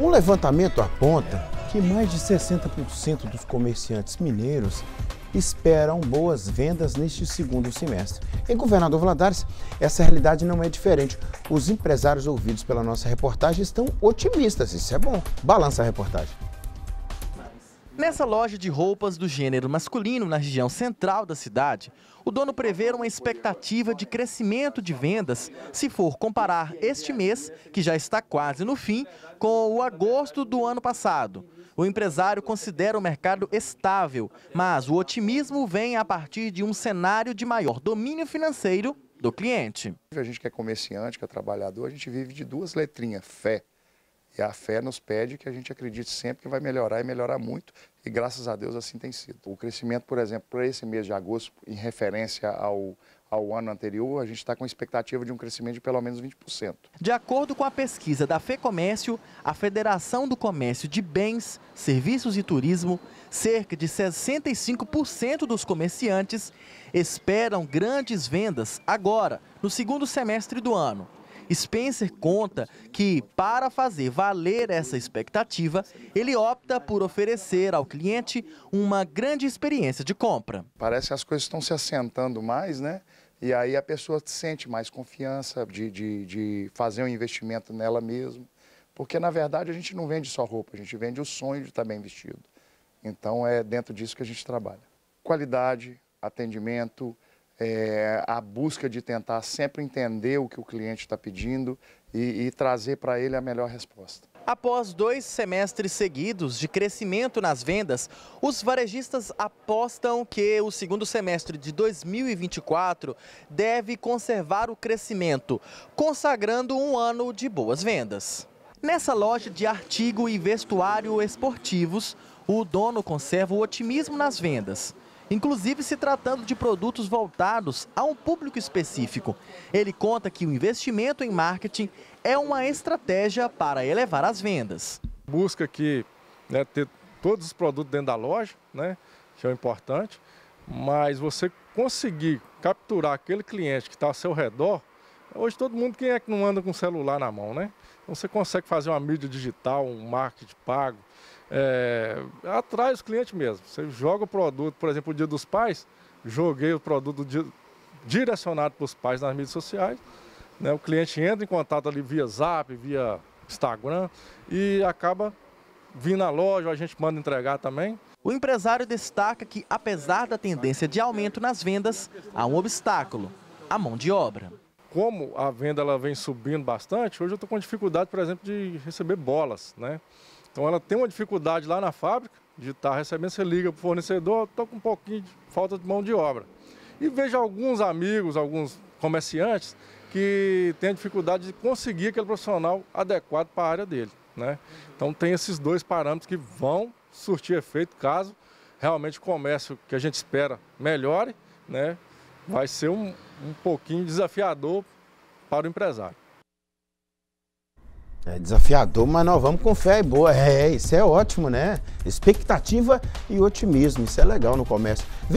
Um levantamento aponta que mais de 60% dos comerciantes mineiros esperam boas vendas neste segundo semestre. Em Governador Valadares, essa realidade não é diferente. Os empresários ouvidos pela nossa reportagem estão otimistas, isso é bom. Balança a reportagem. Nessa loja de roupas do gênero masculino na região central da cidade, o dono prevê uma expectativa de crescimento de vendas se for comparar este mês, que já está quase no fim, com o agosto do ano passado. O empresário considera o mercado estável, mas o otimismo vem a partir de um cenário de maior domínio financeiro do cliente. A gente que é comerciante, que é trabalhador, a gente vive de duas letrinhas, fé. E é a fé nos pede que a gente acredite sempre que vai melhorar e melhorar muito, e graças a Deus assim tem sido. O crescimento, por exemplo, para esse mês de agosto, em referência ao, ao ano anterior, a gente está com expectativa de um crescimento de pelo menos 20%. De acordo com a pesquisa da FEComércio, a Federação do Comércio de Bens, Serviços e Turismo, cerca de 65% dos comerciantes esperam grandes vendas agora, no segundo semestre do ano. Spencer conta que, para fazer valer essa expectativa, ele opta por oferecer ao cliente uma grande experiência de compra. Parece que as coisas estão se assentando mais, né? E aí a pessoa sente mais confiança de, de, de fazer um investimento nela mesma. Porque, na verdade, a gente não vende só roupa, a gente vende o sonho de estar bem vestido. Então, é dentro disso que a gente trabalha. Qualidade, atendimento, é, a busca de tentar sempre entender o que o cliente está pedindo e, e trazer para ele a melhor resposta. Após dois semestres seguidos de crescimento nas vendas, os varejistas apostam que o segundo semestre de 2024 deve conservar o crescimento, consagrando um ano de boas vendas. Nessa loja de artigo e vestuário esportivos, o dono conserva o otimismo nas vendas inclusive se tratando de produtos voltados a um público específico. Ele conta que o investimento em marketing é uma estratégia para elevar as vendas. Busca aqui né, ter todos os produtos dentro da loja, né, que é o importante, mas você conseguir capturar aquele cliente que está ao seu redor, Hoje todo mundo, quem é que não anda com celular na mão, né? Então você consegue fazer uma mídia digital, um marketing pago, é, atrai os clientes mesmo. Você joga o produto, por exemplo, o Dia dos Pais, joguei o produto direcionado para os pais nas mídias sociais. Né? O cliente entra em contato ali via Zap, via Instagram e acaba vindo na loja, a gente manda entregar também. O empresário destaca que, apesar da tendência de aumento nas vendas, há um obstáculo: a mão de obra como a venda ela vem subindo bastante, hoje eu estou com dificuldade, por exemplo, de receber bolas, né? Então ela tem uma dificuldade lá na fábrica de estar tá recebendo, você liga para o fornecedor, estou com um pouquinho de falta de mão de obra. E vejo alguns amigos, alguns comerciantes que têm dificuldade de conseguir aquele profissional adequado para a área dele, né? Então tem esses dois parâmetros que vão surtir efeito caso realmente o comércio que a gente espera melhore, né? vai ser um, um pouquinho desafiador para o empresário. É desafiador, mas nós vamos com fé e boa. É, isso é ótimo, né? Expectativa e otimismo. Isso é legal no comércio.